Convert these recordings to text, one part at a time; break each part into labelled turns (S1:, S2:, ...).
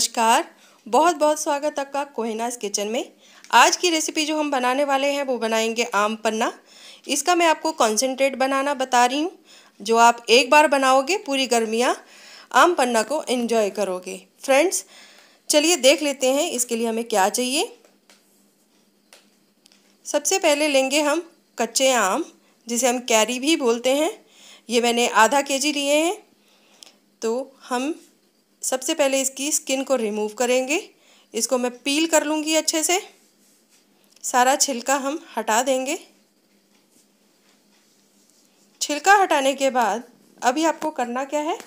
S1: नमस्कार बहुत बहुत स्वागत आपका कोहिनास किचन में आज की रेसिपी जो हम बनाने वाले हैं वो बनाएंगे आम पन्ना इसका मैं आपको कॉन्सेंट्रेट बनाना बता रही हूँ जो आप एक बार बनाओगे पूरी गर्मियाँ आम पन्ना को एंजॉय करोगे फ्रेंड्स चलिए देख लेते हैं इसके लिए हमें क्या चाहिए सबसे पहले लेंगे हम कच्चे आम जिसे हम कैरी भी बोलते हैं ये मैंने आधा के लिए हैं तो हम सबसे पहले इसकी स्किन को रिमूव करेंगे इसको मैं पील कर लूँगी अच्छे से सारा छिलका हम हटा देंगे छिलका हटाने के बाद अभी आपको करना क्या है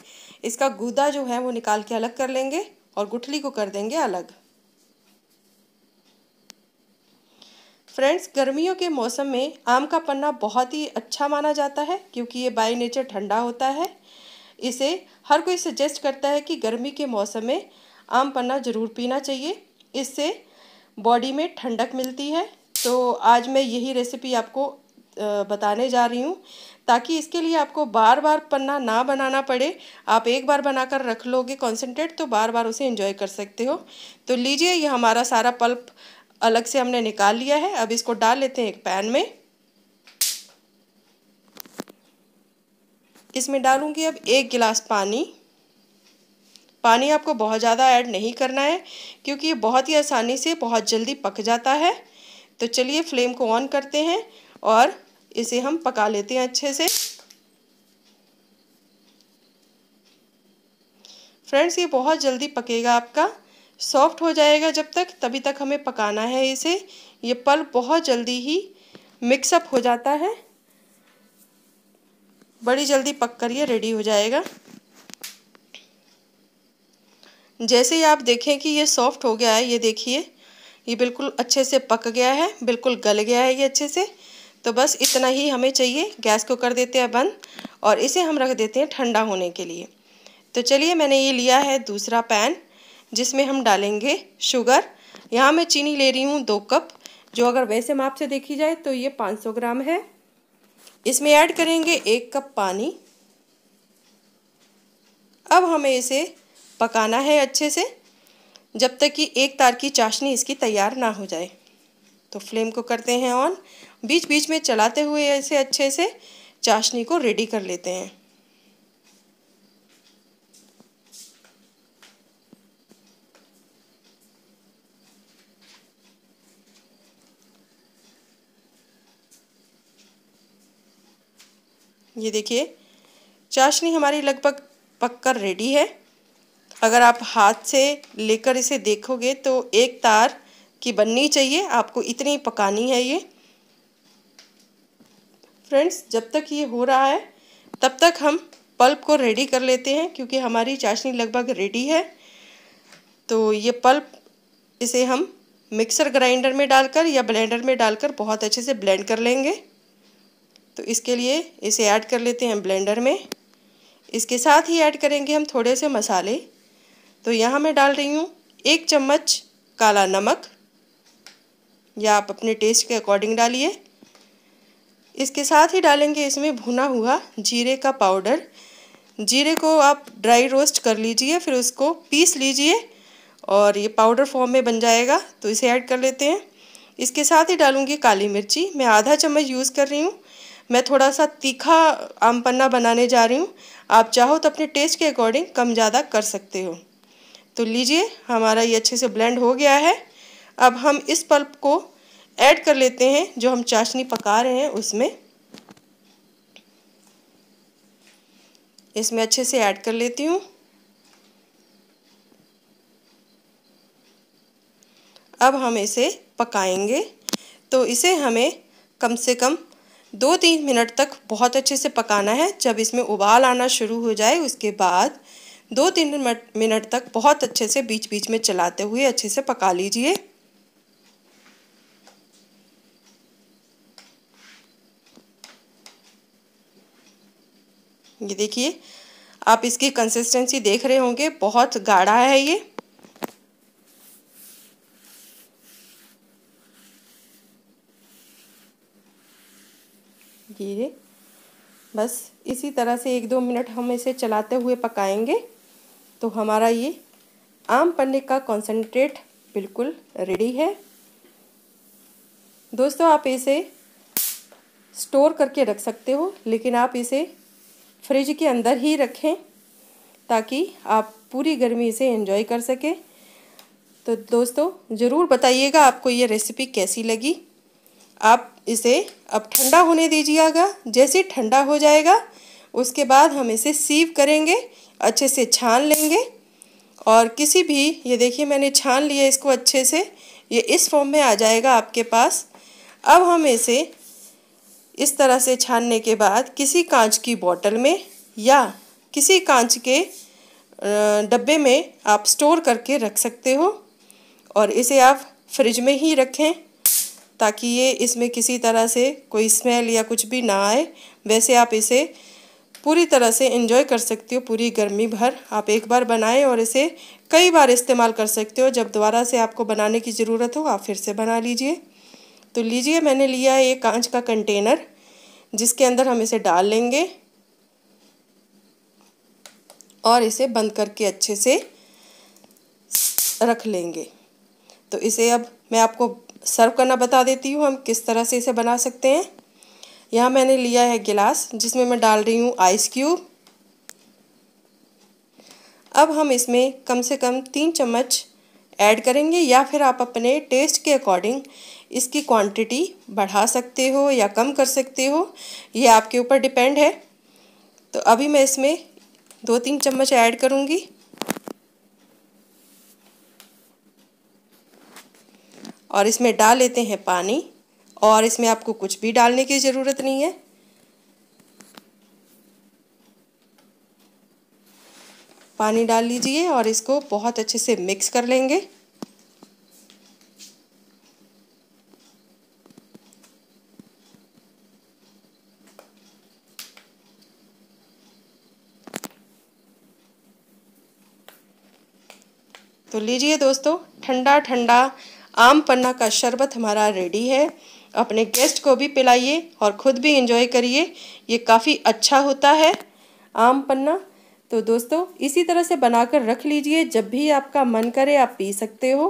S1: इसका गूदा जो है वो निकाल के अलग कर लेंगे और गुठली को कर देंगे अलग फ्रेंड्स गर्मियों के मौसम में आम का पन्ना बहुत ही अच्छा माना जाता है क्योंकि ये बाई नेचर ठंडा होता है इसे हर कोई सजेस्ट करता है कि गर्मी के मौसम में आम पन्ना ज़रूर पीना चाहिए इससे बॉडी में ठंडक मिलती है तो आज मैं यही रेसिपी आपको बताने जा रही हूँ ताकि इसके लिए आपको बार बार पन्ना ना बनाना पड़े आप एक बार बनाकर रख लोगे कॉन्सेंट्रेट तो बार बार उसे इंजॉय कर सकते हो तो लीजिए ये हमारा सारा पल्प अलग से हमने निकाल लिया है अब इसको डाल लेते हैं एक पैन में इसमें डालूँगी अब एक गिलास पानी पानी आपको बहुत ज़्यादा ऐड नहीं करना है क्योंकि ये बहुत ही आसानी से बहुत जल्दी पक जाता है तो चलिए फ्लेम को ऑन करते हैं और इसे हम पका लेते हैं अच्छे से फ्रेंड्स ये बहुत जल्दी पकेगा आपका सॉफ्ट हो जाएगा जब तक तभी तक हमें पकाना है इसे ये पल बहुत जल्दी ही मिक्सअप हो जाता है बड़ी जल्दी पक कर ये रेडी हो जाएगा जैसे ही आप देखें कि ये सॉफ्ट हो गया है ये देखिए ये बिल्कुल अच्छे से पक गया है बिल्कुल गल गया है ये अच्छे से तो बस इतना ही हमें चाहिए गैस को कर देते हैं बंद और इसे हम रख देते हैं ठंडा होने के लिए तो चलिए मैंने ये लिया है दूसरा पैन जिसमें हम डालेंगे शुगर यहाँ मैं चीनी ले रही हूँ दो कप जो अगर वैसे माप से देखी जाए तो ये 500 ग्राम है इसमें ऐड करेंगे एक कप पानी अब हमें इसे पकाना है अच्छे से जब तक कि एक तार की चाशनी इसकी तैयार ना हो जाए तो फ्लेम को करते हैं ऑन बीच बीच में चलाते हुए ऐसे अच्छे से चाशनी को रेडी कर लेते हैं ये देखिए चाशनी हमारी लगभग पक कर रेडी है अगर आप हाथ से लेकर इसे देखोगे तो एक तार की बननी चाहिए आपको इतनी पकानी है ये फ्रेंड्स जब तक ये हो रहा है तब तक हम पल्प को रेडी कर लेते हैं क्योंकि हमारी चाशनी लगभग रेडी है तो ये पल्प इसे हम मिक्सर ग्राइंडर में डालकर या ब्लेंडर में डालकर बहुत अच्छे से ब्लेंड कर लेंगे तो इसके लिए इसे ऐड कर लेते हैं ब्लेंडर में इसके साथ ही ऐड करेंगे हम थोड़े से मसाले तो यहाँ मैं डाल रही हूँ एक चम्मच काला नमक या आप अपने टेस्ट के अकॉर्डिंग डालिए इसके साथ ही डालेंगे इसमें भुना हुआ जीरे का पाउडर जीरे को आप ड्राई रोस्ट कर लीजिए फिर उसको पीस लीजिए और ये पाउडर फॉर्म में बन जाएगा तो इसे ऐड कर लेते हैं इसके साथ ही डालूंगी काली मिर्ची मैं आधा चम्मच यूज़ कर रही हूँ मैं थोड़ा सा तीखा आम पन्ना बनाने जा रही हूँ आप चाहो तो अपने टेस्ट के अकॉर्डिंग कम ज़्यादा कर सकते हो तो लीजिए हमारा ये अच्छे से ब्लेंड हो गया है अब हम इस पल्प को ऐड कर लेते हैं जो हम चाशनी पका रहे हैं उसमें इसमें अच्छे से ऐड कर लेती हूँ अब हम इसे पकाएंगे तो इसे हमें कम से कम दो तीन मिनट तक बहुत अच्छे से पकाना है जब इसमें उबाल आना शुरू हो जाए उसके बाद दो तीन मिनट तक बहुत अच्छे से बीच बीच में चलाते हुए अच्छे से पका लीजिए ये देखिए आप इसकी कंसिस्टेंसी देख रहे होंगे बहुत गाढ़ा है ये बस इसी तरह से एक दो मिनट हम इसे चलाते हुए पकाएंगे तो हमारा ये आम पन्ने का कॉन्सेंट्रेट बिल्कुल रेडी है दोस्तों आप इसे स्टोर करके रख सकते हो लेकिन आप इसे फ्रिज के अंदर ही रखें ताकि आप पूरी गर्मी इसे एंजॉय कर सकें तो दोस्तों ज़रूर बताइएगा आपको ये रेसिपी कैसी लगी आप इसे अब ठंडा होने दीजिएगा जैसे ठंडा हो जाएगा उसके बाद हम इसे सीव करेंगे अच्छे से छान लेंगे और किसी भी ये देखिए मैंने छान लिया इसको अच्छे से ये इस फॉर्म में आ जाएगा आपके पास अब हम इसे इस तरह से छानने के बाद किसी कांच की बोतल में या किसी कांच के डब्बे में आप स्टोर करके रख सकते हो और इसे आप फ्रिज में ही रखें ताकि ये इसमें किसी तरह से कोई स्मेल या कुछ भी ना आए वैसे आप इसे पूरी तरह से इन्जॉय कर सकते हो पूरी गर्मी भर आप एक बार बनाएं और इसे कई बार इस्तेमाल कर सकते हो जब दोबारा से आपको बनाने की ज़रूरत हो आप फिर से बना लीजिए तो लीजिए मैंने लिया है एक कांच का कंटेनर जिसके अंदर हम इसे डाल लेंगे और इसे बंद करके अच्छे से रख लेंगे तो इसे अब मैं आपको सर्व करना बता देती हूँ हम किस तरह से इसे बना सकते हैं यहाँ मैंने लिया है गिलास जिसमें मैं डाल रही हूँ आइस क्यूब अब हम इसमें कम से कम तीन चम्मच ऐड करेंगे या फिर आप अपने टेस्ट के अकॉर्डिंग इसकी क्वांटिटी बढ़ा सकते हो या कम कर सकते हो ये आपके ऊपर डिपेंड है तो अभी मैं इसमें दो तीन चम्मच ऐड करूँगी और इसमें डाल लेते हैं पानी और इसमें आपको कुछ भी डालने की ज़रूरत नहीं है पानी डाल लीजिए और इसको बहुत अच्छे से मिक्स कर लेंगे तो लीजिए दोस्तों ठंडा ठंडा आम पन्ना का शरबत हमारा रेडी है अपने गेस्ट को भी पिलाइए और ख़ुद भी इंजॉय करिए ये काफ़ी अच्छा होता है आम पन्ना तो दोस्तों इसी तरह से बनाकर रख लीजिए जब भी आपका मन करे आप पी सकते हो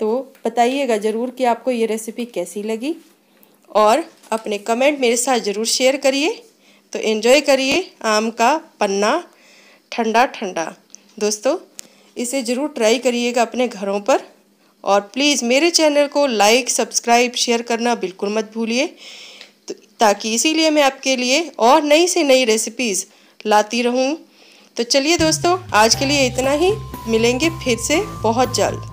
S1: तो बताइएगा ज़रूर कि आपको ये रेसिपी कैसी लगी और अपने कमेंट मेरे साथ ज़रूर शेयर करिए तो एंजॉय करिए आम का पन्ना ठंडा ठंडा दोस्तों इसे ज़रूर ट्राई करिएगा अपने घरों पर और प्लीज़ मेरे चैनल को लाइक सब्सक्राइब शेयर करना बिल्कुल मत भूलिए तो, ताकि इसीलिए मैं आपके लिए और नई से नई रेसिपीज़ लाती रहूँ तो चलिए दोस्तों आज के लिए इतना ही मिलेंगे फिर से बहुत जल्द